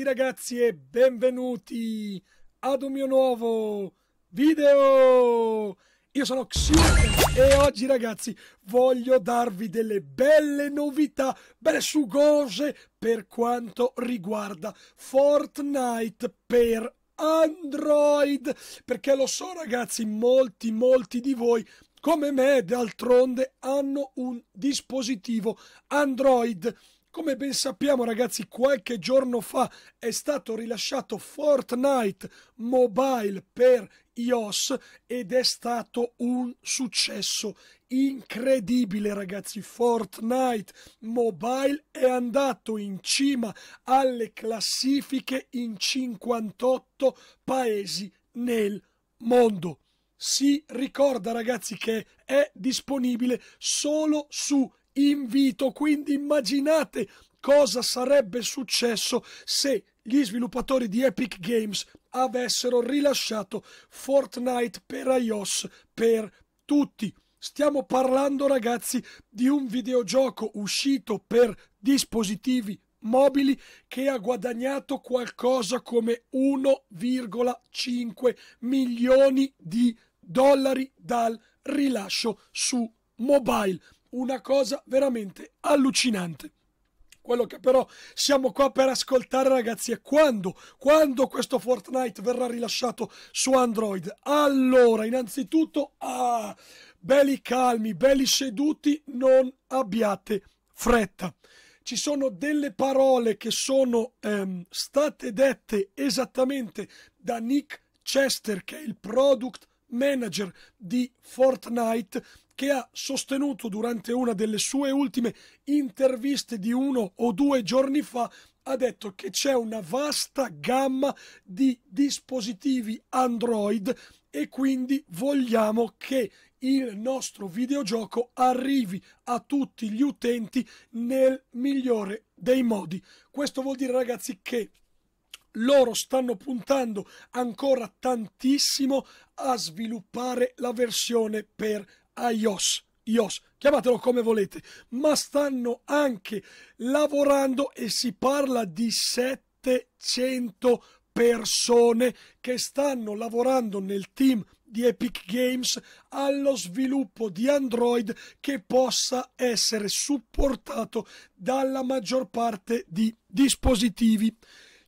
tutti ragazzi e benvenuti ad un mio nuovo video! Io sono Xiuken e oggi ragazzi voglio darvi delle belle novità, belle sugose per quanto riguarda Fortnite per Android perché lo so ragazzi molti molti di voi come me d'altronde hanno un dispositivo Android come ben sappiamo ragazzi, qualche giorno fa è stato rilasciato Fortnite Mobile per iOS ed è stato un successo incredibile ragazzi. Fortnite Mobile è andato in cima alle classifiche in 58 paesi nel mondo. Si ricorda ragazzi che è disponibile solo su invito. Quindi immaginate cosa sarebbe successo se gli sviluppatori di Epic Games avessero rilasciato Fortnite per iOS per tutti. Stiamo parlando ragazzi di un videogioco uscito per dispositivi mobili che ha guadagnato qualcosa come 1,5 milioni di dollari dal rilascio su mobile una cosa veramente allucinante. Quello che però siamo qua per ascoltare, ragazzi, è quando, quando questo Fortnite verrà rilasciato su Android. Allora, innanzitutto, ah, belli calmi, belli seduti, non abbiate fretta. Ci sono delle parole che sono ehm, state dette esattamente da Nick Chester, che è il product manager di Fortnite, che ha sostenuto durante una delle sue ultime interviste di uno o due giorni fa, ha detto che c'è una vasta gamma di dispositivi Android e quindi vogliamo che il nostro videogioco arrivi a tutti gli utenti nel migliore dei modi. Questo vuol dire ragazzi che loro stanno puntando ancora tantissimo a sviluppare la versione per iOS. iOS, chiamatelo come volete, ma stanno anche lavorando e si parla di 700 persone che stanno lavorando nel team di Epic Games allo sviluppo di Android che possa essere supportato dalla maggior parte di dispositivi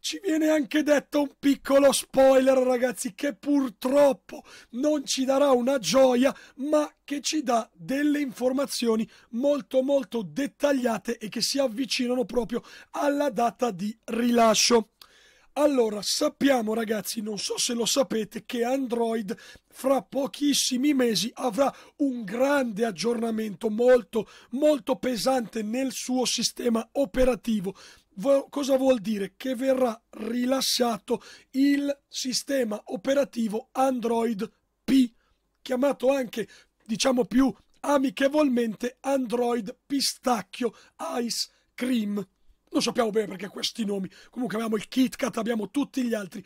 ci viene anche detto un piccolo spoiler, ragazzi, che purtroppo non ci darà una gioia, ma che ci dà delle informazioni molto molto dettagliate e che si avvicinano proprio alla data di rilascio. Allora, sappiamo ragazzi, non so se lo sapete, che Android fra pochissimi mesi avrà un grande aggiornamento molto molto pesante nel suo sistema operativo cosa vuol dire? Che verrà rilasciato il sistema operativo Android P, chiamato anche, diciamo più amichevolmente, Android Pistacchio Ice Cream. Non sappiamo bene perché questi nomi. Comunque abbiamo il KitKat, abbiamo tutti gli altri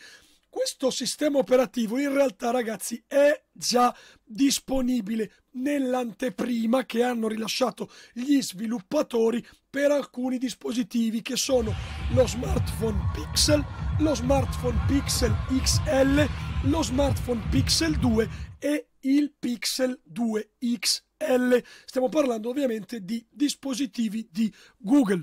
questo sistema operativo in realtà ragazzi è già disponibile nell'anteprima che hanno rilasciato gli sviluppatori per alcuni dispositivi che sono lo smartphone Pixel, lo smartphone Pixel XL, lo smartphone Pixel 2 e il Pixel 2 XL. Stiamo parlando ovviamente di dispositivi di Google.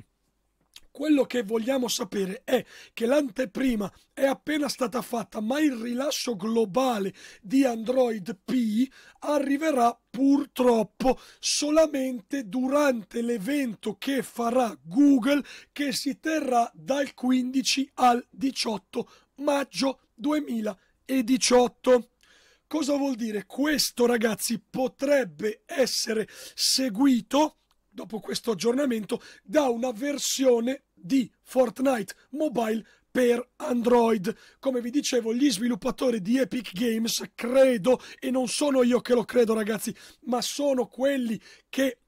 Quello che vogliamo sapere è che l'anteprima è appena stata fatta, ma il rilascio globale di Android P arriverà purtroppo solamente durante l'evento che farà Google che si terrà dal 15 al 18 maggio 2018. Cosa vuol dire? Questo ragazzi potrebbe essere seguito dopo questo aggiornamento, da una versione di Fortnite Mobile per Android. Come vi dicevo, gli sviluppatori di Epic Games, credo, e non sono io che lo credo ragazzi, ma sono quelli che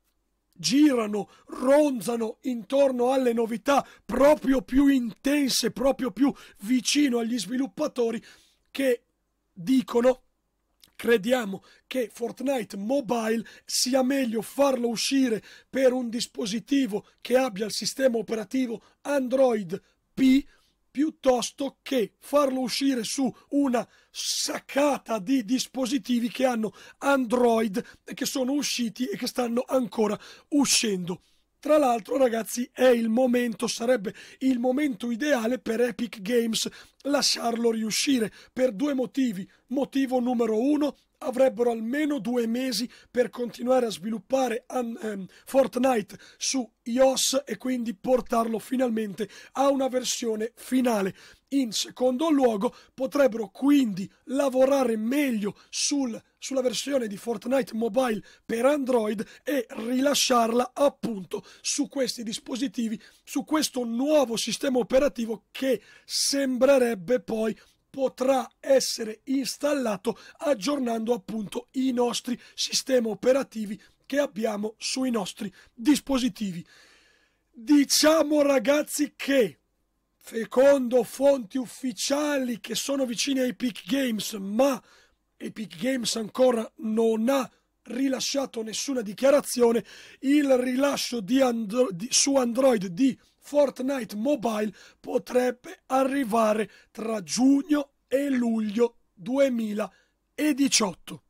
girano, ronzano intorno alle novità proprio più intense, proprio più vicino agli sviluppatori che dicono crediamo che Fortnite Mobile sia meglio farlo uscire per un dispositivo che abbia il sistema operativo Android P piuttosto che farlo uscire su una saccata di dispositivi che hanno Android e che sono usciti e che stanno ancora uscendo. Tra l'altro, ragazzi, è il momento, sarebbe il momento ideale per Epic Games lasciarlo riuscire per due motivi. Motivo numero uno, avrebbero almeno due mesi per continuare a sviluppare un, um, ehm, Fortnite su iOS e quindi portarlo finalmente a una versione finale. In secondo luogo, potrebbero quindi lavorare meglio sul, sulla versione di Fortnite Mobile per Android e rilasciarla appunto su questi dispositivi, su questo nuovo sistema operativo che sembrerebbe poi potrà essere installato aggiornando appunto i nostri sistemi operativi che abbiamo sui nostri dispositivi. Diciamo ragazzi che secondo fonti ufficiali che sono vicine a Epic Games, ma Epic Games ancora non ha rilasciato nessuna dichiarazione, il rilascio di Andro- di, su Android di Fortnite Mobile potrebbe arrivare tra giugno e luglio 2018.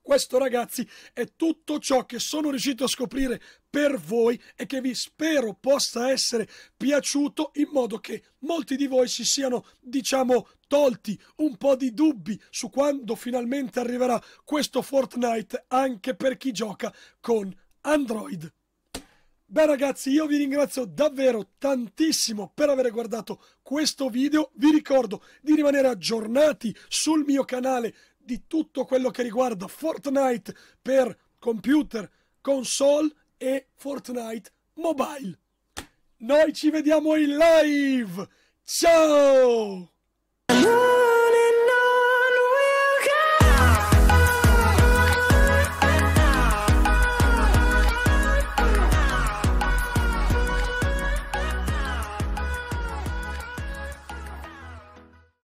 Questo ragazzi è tutto ciò che sono riuscito a scoprire per voi e che vi spero possa essere piaciuto in modo che molti di voi si siano, diciamo, tolti un po' di dubbi su quando finalmente arriverà questo Fortnite anche per chi gioca con Android. Beh ragazzi, io vi ringrazio davvero tantissimo per aver guardato questo video. Vi ricordo di rimanere aggiornati sul mio canale di tutto quello che riguarda Fortnite per computer, console e Fortnite mobile. Noi ci vediamo in live! Ciao!